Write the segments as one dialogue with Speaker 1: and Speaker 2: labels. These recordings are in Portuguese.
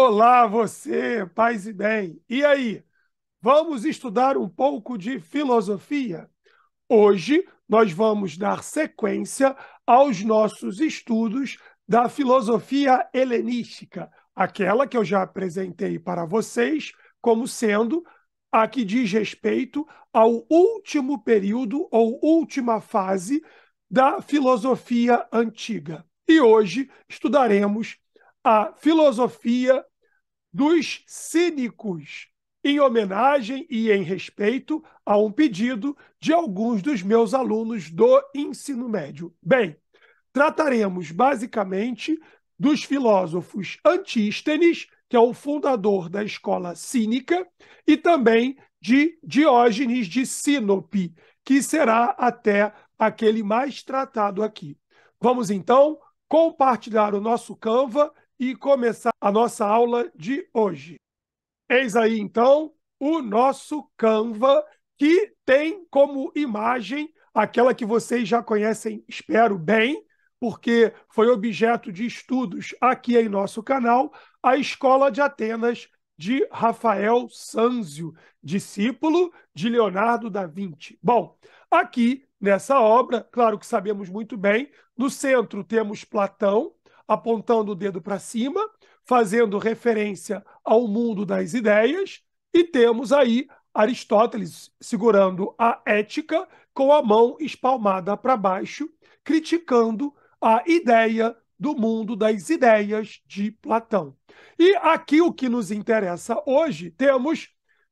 Speaker 1: Olá, você, paz e bem. E aí? Vamos estudar um pouco de filosofia? Hoje nós vamos dar sequência aos nossos estudos da filosofia helenística, aquela que eu já apresentei para vocês como sendo a que diz respeito ao último período ou última fase da filosofia antiga. E hoje estudaremos a filosofia dos cínicos, em homenagem e em respeito a um pedido de alguns dos meus alunos do ensino médio. Bem, trataremos basicamente dos filósofos Antístenes, que é o fundador da escola cínica, e também de Diógenes de Sinope, que será até aquele mais tratado aqui. Vamos então compartilhar o nosso Canva e começar a nossa aula de hoje. Eis aí, então, o nosso Canva, que tem como imagem aquela que vocês já conhecem, espero bem, porque foi objeto de estudos aqui em nosso canal, a Escola de Atenas de Rafael Sanzio, discípulo de Leonardo da Vinci. Bom, aqui nessa obra, claro que sabemos muito bem, no centro temos Platão, apontando o dedo para cima, fazendo referência ao mundo das ideias, e temos aí Aristóteles segurando a ética com a mão espalmada para baixo, criticando a ideia do mundo das ideias de Platão. E aqui o que nos interessa hoje, temos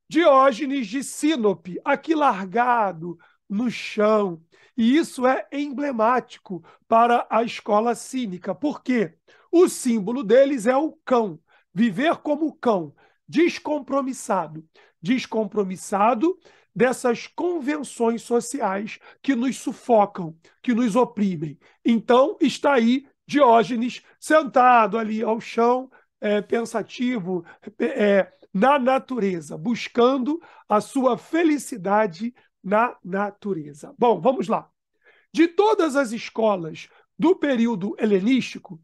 Speaker 1: Diógenes de Sinope, aqui largado, no chão. E isso é emblemático para a escola cínica, porque o símbolo deles é o cão, viver como cão, descompromissado, descompromissado dessas convenções sociais que nos sufocam, que nos oprimem. Então está aí Diógenes sentado ali ao chão, é, pensativo, é, na natureza, buscando a sua felicidade na natureza. Bom, vamos lá. De todas as escolas do período helenístico,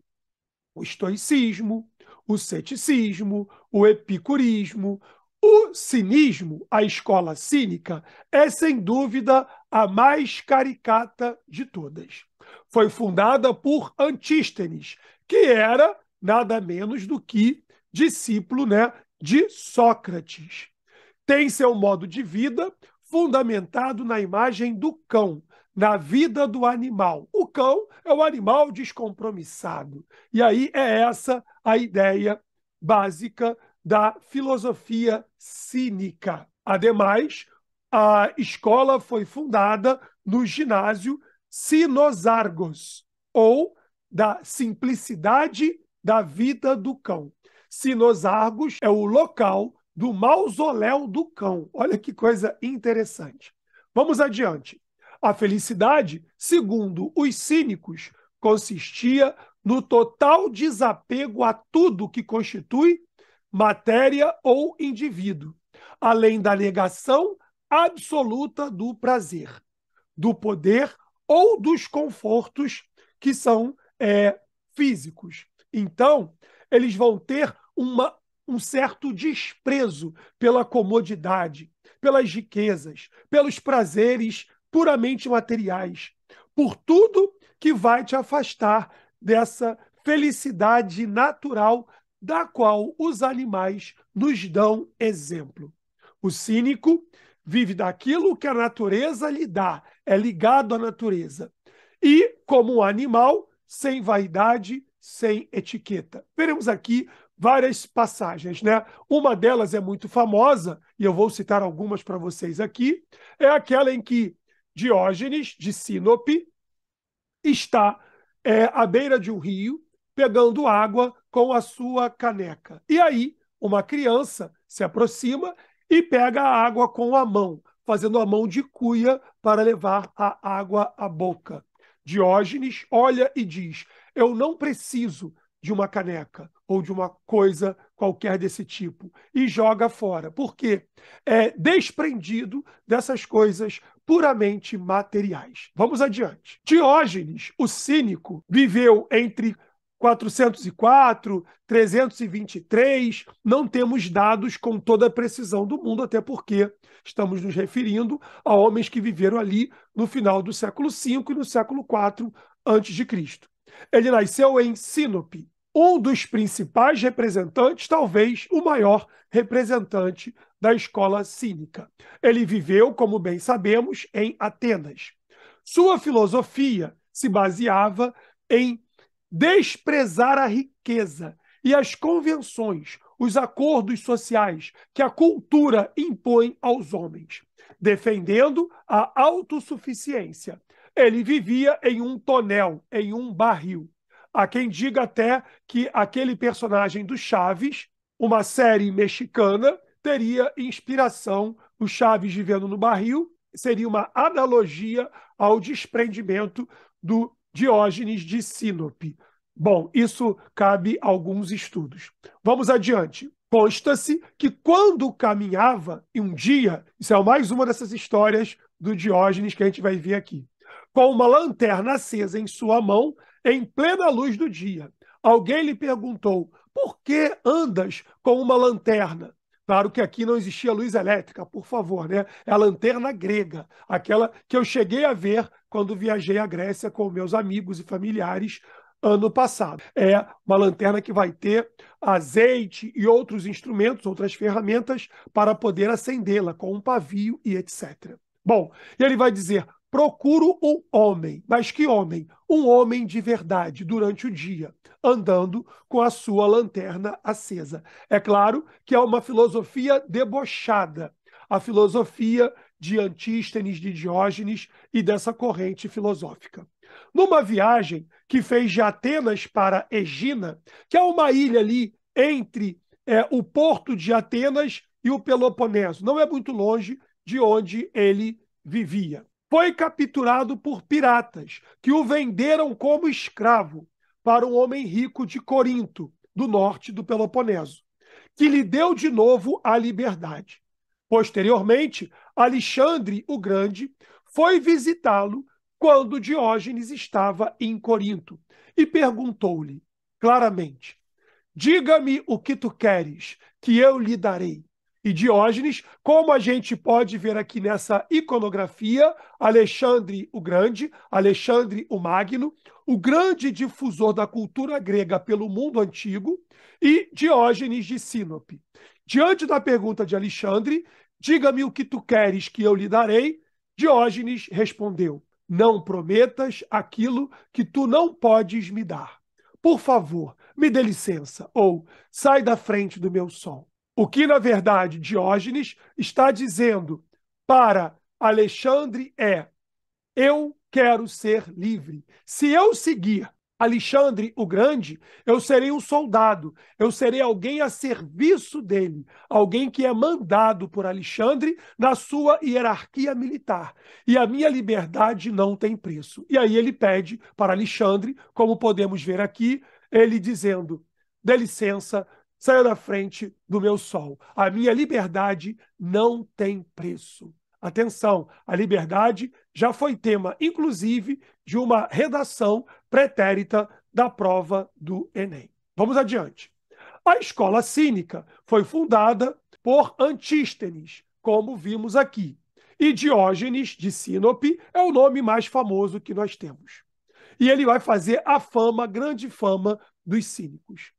Speaker 1: o estoicismo, o ceticismo, o epicurismo, o cinismo, a escola cínica, é sem dúvida a mais caricata de todas. Foi fundada por Antístenes, que era nada menos do que discípulo né, de Sócrates. Tem seu modo de vida fundamentado na imagem do cão, na vida do animal. O cão é o animal descompromissado. E aí é essa a ideia básica da filosofia cínica. Ademais, a escola foi fundada no ginásio Sinosargos, ou da simplicidade da vida do cão. Sinosargos é o local do mausoléu do cão. Olha que coisa interessante. Vamos adiante. A felicidade, segundo os cínicos, consistia no total desapego a tudo que constitui matéria ou indivíduo, além da negação absoluta do prazer, do poder ou dos confortos que são é, físicos. Então, eles vão ter uma um certo desprezo pela comodidade, pelas riquezas, pelos prazeres puramente materiais, por tudo que vai te afastar dessa felicidade natural da qual os animais nos dão exemplo. O cínico vive daquilo que a natureza lhe dá, é ligado à natureza. E, como um animal, sem vaidade, sem etiqueta. Veremos aqui várias passagens, né? Uma delas é muito famosa, e eu vou citar algumas para vocês aqui, é aquela em que Diógenes, de Sinope, está é, à beira de um rio, pegando água com a sua caneca. E aí, uma criança se aproxima e pega a água com a mão, fazendo a mão de cuia para levar a água à boca. Diógenes olha e diz: Eu não preciso de uma caneca ou de uma coisa qualquer desse tipo e joga fora, porque é desprendido dessas coisas puramente materiais. Vamos adiante. Diógenes, o cínico, viveu entre 404, 323, não temos dados com toda a precisão do mundo, até porque estamos nos referindo a homens que viveram ali no final do século V e no século IV a.C. Ele nasceu em Sinope, um dos principais representantes, talvez o maior representante da escola cínica. Ele viveu, como bem sabemos, em Atenas. Sua filosofia se baseava em desprezar a riqueza e as convenções, os acordos sociais que a cultura impõe aos homens, defendendo a autossuficiência. Ele vivia em um tonel, em um barril. Há quem diga até que aquele personagem do Chaves, uma série mexicana, teria inspiração o Chaves vivendo no barril, seria uma analogia ao desprendimento do Diógenes de Sinope. Bom, isso cabe a alguns estudos. Vamos adiante. Consta-se que quando caminhava, e um dia, isso é mais uma dessas histórias do Diógenes que a gente vai ver aqui, com uma lanterna acesa em sua mão, em plena luz do dia. Alguém lhe perguntou: por que andas com uma lanterna? Claro que aqui não existia luz elétrica, por favor, né? É a lanterna grega, aquela que eu cheguei a ver quando viajei à Grécia com meus amigos e familiares ano passado. É uma lanterna que vai ter azeite e outros instrumentos, outras ferramentas para poder acendê-la com um pavio e etc. Bom, e ele vai dizer: Procuro um homem, mas que homem? Um homem de verdade durante o dia, andando com a sua lanterna acesa. É claro que é uma filosofia debochada, a filosofia de Antístenes, de Diógenes e dessa corrente filosófica. Numa viagem que fez de Atenas para Egina, que é uma ilha ali entre é, o porto de Atenas e o Peloponeso, não é muito longe de onde ele vivia foi capturado por piratas, que o venderam como escravo para um homem rico de Corinto, do norte do Peloponeso, que lhe deu de novo a liberdade. Posteriormente, Alexandre o Grande foi visitá-lo quando Diógenes estava em Corinto e perguntou-lhe claramente: Diga-me o que tu queres, que eu lhe darei e Diógenes, como a gente pode ver aqui nessa iconografia, Alexandre o Grande, Alexandre o Magno, o grande difusor da cultura grega pelo mundo antigo, e Diógenes de Sinope. Diante da pergunta de Alexandre, diga-me o que tu queres que eu lhe darei, Diógenes respondeu: Não prometas aquilo que tu não podes me dar. Por favor, me dê licença, ou sai da frente do meu sol. O que, na verdade, Diógenes está dizendo para Alexandre é: eu quero ser livre. Se eu seguir Alexandre o Grande, eu serei um soldado, eu serei alguém a serviço dele, alguém que é mandado por Alexandre na sua hierarquia militar. E a minha liberdade não tem preço. E aí ele pede para Alexandre, como podemos ver aqui, ele dizendo: dê licença, Saia da frente do meu sol. A minha liberdade não tem preço. Atenção, a liberdade já foi tema, inclusive, de uma redação pretérita da prova do Enem. Vamos adiante. A escola cínica foi fundada por Antístenes, como vimos aqui. E Diógenes de Sinope é o nome mais famoso que nós temos. E ele vai fazer a fama, grande fama dos cínicos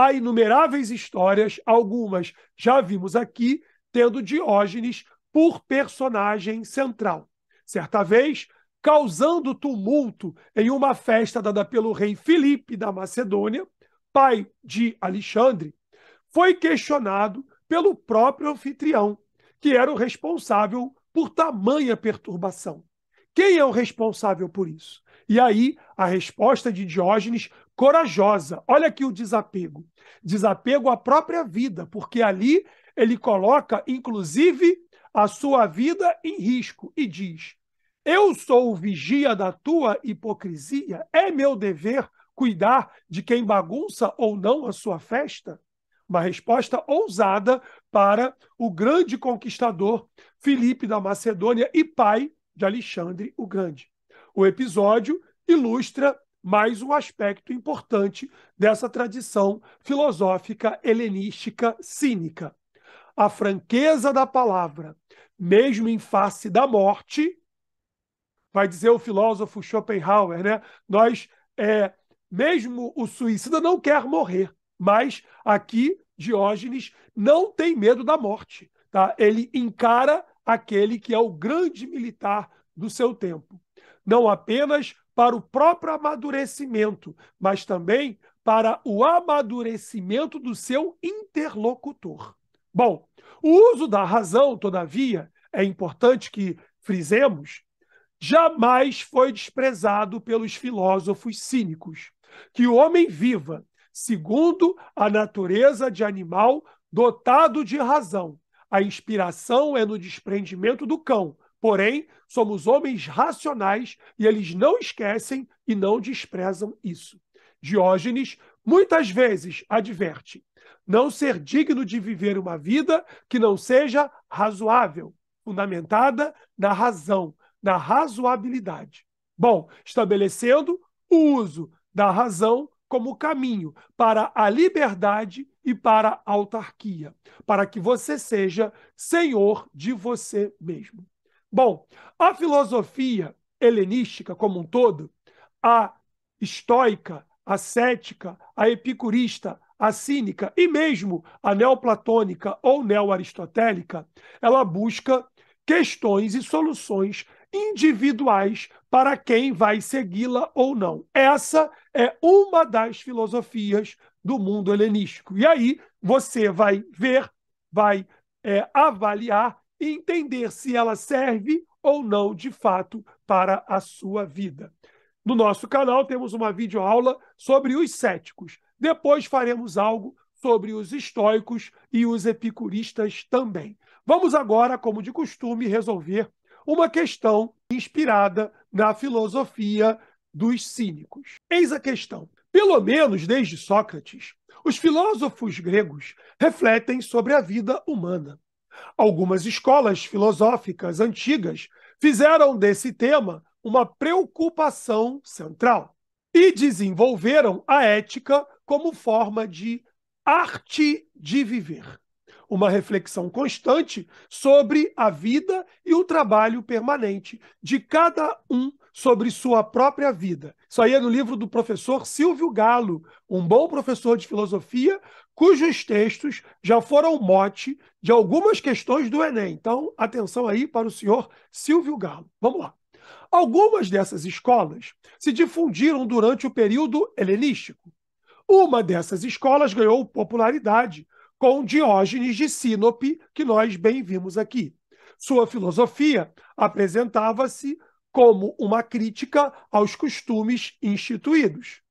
Speaker 1: há inumeráveis histórias, algumas já vimos aqui, tendo Diógenes por personagem central. Certa vez, causando tumulto em uma festa dada pelo rei Filipe da Macedônia, pai de Alexandre, foi questionado pelo próprio anfitrião, que era o responsável por tamanha perturbação. Quem é o responsável por isso? E aí, a resposta de Diógenes corajosa. Olha aqui o desapego. Desapego à própria vida, porque ali ele coloca, inclusive, a sua vida em risco e diz: Eu sou o vigia da tua hipocrisia, é meu dever cuidar de quem bagunça ou não a sua festa? Uma resposta ousada para o grande conquistador Filipe da Macedônia e pai de Alexandre o Grande. O episódio ilustra mais um aspecto importante dessa tradição filosófica helenística cínica. A franqueza da palavra, mesmo em face da morte, vai dizer o filósofo Schopenhauer, né? Nós, é, mesmo o suicida não quer morrer, mas aqui Diógenes não tem medo da morte, tá? Ele encara aquele que é o grande militar do seu tempo. Não apenas para o próprio amadurecimento, mas também para o amadurecimento do seu interlocutor. Bom, o uso da razão, todavia, é importante que frisemos, jamais foi desprezado pelos filósofos cínicos, que o homem viva segundo a natureza de animal dotado de razão. A inspiração é no desprendimento do cão, Porém, somos homens racionais e eles não esquecem e não desprezam isso. Diógenes muitas vezes adverte: não ser digno de viver uma vida que não seja razoável, fundamentada na razão, na razoabilidade. Bom, estabelecendo o uso da razão como caminho para a liberdade e para a autarquia, para que você seja senhor de você mesmo. Bom, a filosofia helenística como um todo, a estoica, a cética, a epicurista, a cínica e mesmo a neoplatônica ou neoaristotélica, ela busca questões e soluções individuais para quem vai segui-la ou não. Essa é uma das filosofias do mundo helenístico. E aí você vai ver, vai é, avaliar e entender se ela serve ou não de fato para a sua vida. No nosso canal temos uma videoaula sobre os céticos. Depois faremos algo sobre os estoicos e os epicuristas também. Vamos agora, como de costume, resolver uma questão inspirada na filosofia dos cínicos. Eis a questão. Pelo menos desde Sócrates, os filósofos gregos refletem sobre a vida humana. Algumas escolas filosóficas antigas fizeram desse tema uma preocupação central e desenvolveram a ética como forma de arte de viver, uma reflexão constante sobre a vida e o trabalho permanente de cada um sobre sua própria vida. Isso aí é no livro do professor Silvio Galo, um bom professor de filosofia, cujos textos já foram mote de algumas questões do Enem. Então, atenção aí para o senhor Silvio Galo. Vamos lá. Algumas dessas escolas se difundiram durante o período helenístico. Uma dessas escolas ganhou popularidade com Diógenes de Sinope, que nós bem vimos aqui. Sua filosofia apresentava-se como uma crítica aos costumes instituídos,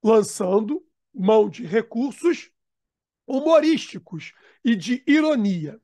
Speaker 1: lançando mão de recursos humorísticos e de ironia.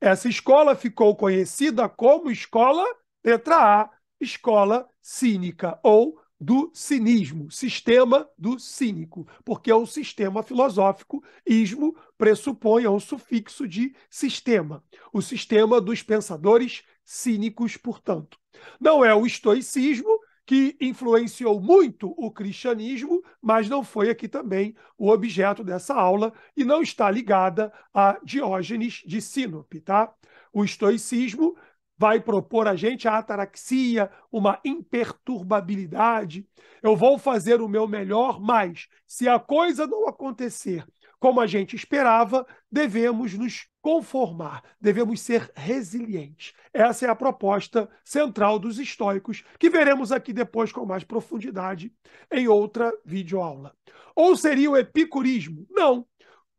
Speaker 1: Essa escola ficou conhecida como escola letra A, escola cínica ou do cinismo, sistema do cínico, porque é um sistema filosófico, ismo pressupõe é um sufixo de sistema, o sistema dos pensadores cínicos, portanto. Não é o estoicismo que influenciou muito o cristianismo, mas não foi aqui também o objeto dessa aula e não está ligada a Diógenes de Sinope, tá? O estoicismo vai propor a gente a ataraxia, uma imperturbabilidade. Eu vou fazer o meu melhor, mas se a coisa não acontecer como a gente esperava, devemos nos conformar, devemos ser resilientes. Essa é a proposta central dos estoicos, que veremos aqui depois com mais profundidade em outra videoaula. Ou seria o epicurismo? Não.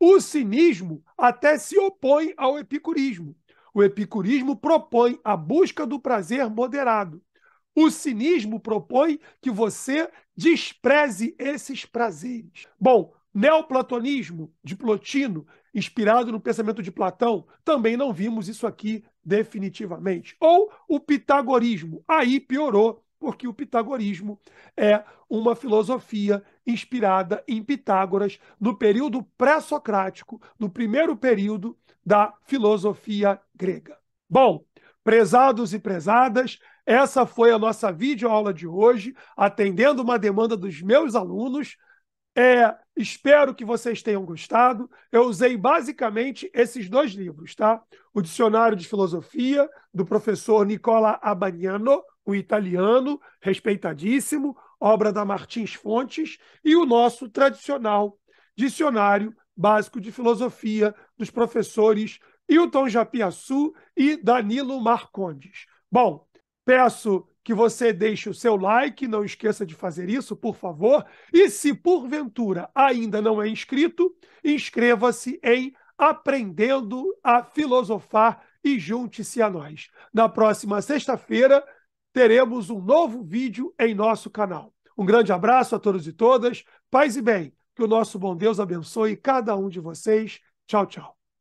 Speaker 1: O cinismo até se opõe ao epicurismo. O epicurismo propõe a busca do prazer moderado. O cinismo propõe que você despreze esses prazeres. Bom, neoplatonismo de Plotino inspirado no pensamento de Platão, também não vimos isso aqui definitivamente. Ou o pitagorismo. Aí piorou, porque o pitagorismo é uma filosofia inspirada em Pitágoras no período pré-socrático, no primeiro período da filosofia grega. Bom, prezados e prezadas, essa foi a nossa videoaula de hoje, atendendo uma demanda dos meus alunos é, espero que vocês tenham gostado. Eu usei basicamente esses dois livros, tá? O Dicionário de Filosofia, do professor Nicola Abagnano, um italiano respeitadíssimo, obra da Martins Fontes, e o nosso tradicional Dicionário Básico de Filosofia, dos professores Hilton Japiaçu e Danilo Marcondes. Bom, peço que você deixe o seu like, não esqueça de fazer isso, por favor. E se porventura ainda não é inscrito, inscreva-se em Aprendendo a Filosofar e junte-se a nós. Na próxima sexta-feira, teremos um novo vídeo em nosso canal. Um grande abraço a todos e todas, paz e bem. Que o nosso bom Deus abençoe cada um de vocês. Tchau, tchau.